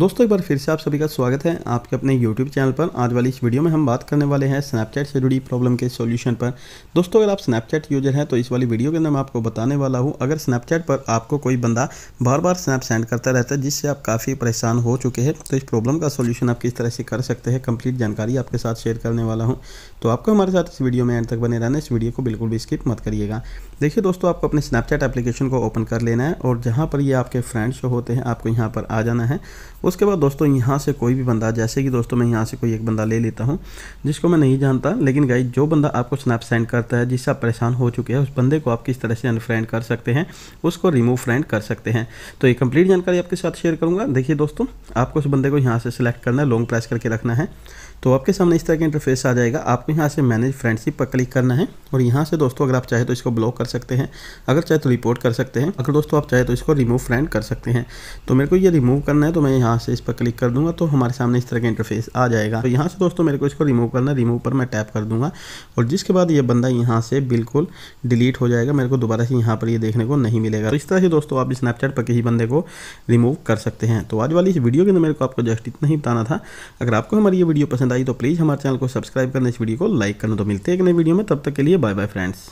दोस्तों एक बार फिर से आप सभी का स्वागत है आपके अपने YouTube चैनल पर आज वाली इस वीडियो में हम बात करने वाले हैं स्नैपचैट से जुड़ी प्रॉब्लम के सॉल्यूशन पर दोस्तों अगर आप स्नैपचैट यूजर हैं तो इस वाली वीडियो के अंदर मैं आपको बताने वाला हूं अगर स्नैपचैट पर आपको कोई बंदा बार बार स्नैप सेंड करता रहता है जिससे आप काफ़ी परेशान हो चुके हैं तो इस प्रॉब्लम का सोल्यूशन आप किस तरह से कर सकते हैं कंप्लीट जानकारी आपके साथ शेयर करने वाला हूँ तो आपको हमारे साथ इस वीडियो में एंड तक बने रहना इस वीडियो को बिल्कुल भी स्किप मत करिएगा देखिए दोस्तों आपको अपने स्नैपचैट एप्लीकेशन को ओपन कर लेना है और जहाँ पर ये आपके फ्रेंड्स जो होते हैं आपको यहाँ पर आ जाना है उसके बाद दोस्तों यहाँ से कोई भी बंदा जैसे कि दोस्तों मैं यहाँ से कोई एक बंदा ले लेता हूँ जिसको मैं नहीं जानता लेकिन गाइज जो बंदा आपको स्नैप सेंड करता है जिससे आप परेशान हो चुके हैं उस बंदे को आप किस तरह से अनफ्रेंड कर सकते हैं उसको रिमूव फ्रेंड कर सकते हैं तो ये कंप्लीट जानकारी आपके साथ शेयर करूँगा देखिए दोस्तों आपको उस बंदे को यहाँ से सिलेक्ट करना है लॉन्ग प्रेस करके रखना है तो आपके सामने इस तरह का इंटरफेस आ जाएगा आपको यहाँ से मैनेज फ्रेंडशिप पर क्लिक करना है और यहाँ से दोस्तों अगर आप चाहे तो इसको ब्लॉक कर सकते हैं अगर चाहे तो रिपोर्ट कर सकते हैं अगर दोस्तों आप चाहे तो इसको रिमूव फ्रेंड कर सकते हैं तो मेरे को ये रिमूव करना है तो मैं यहाँ यहाँ से इस पर क्लिक कर दूंगा तो हमारे सामने इस तरह का इंटरफेस आ जाएगा तो यहाँ से दोस्तों मेरे को इसको रिमूव करना रिमूव पर मैं टैप कर दूंगा और जिसके बाद ये बंदा यहाँ से बिल्कुल डिलीट हो जाएगा मेरे को दोबारा से यहाँ पर ये देखने को नहीं मिलेगा तो इस तरह से दोस्तों आप स्नैपचैट पर किसी बंदे को रिमूव कर सकते हैं तो आज वाली इस वीडियो के अंदर मेरे को आपको जस्ट इतना ही बताना था अगर आपको हमारी ये वीडियो पसंद आई तो प्लीज़ हमारे चैनल को सब्सक्राइब करना इस वीडियो को लाइक करना तो मिलते हैं एक नई वीडियो में तब तक के लिए बाय बाय फ्रेंड्स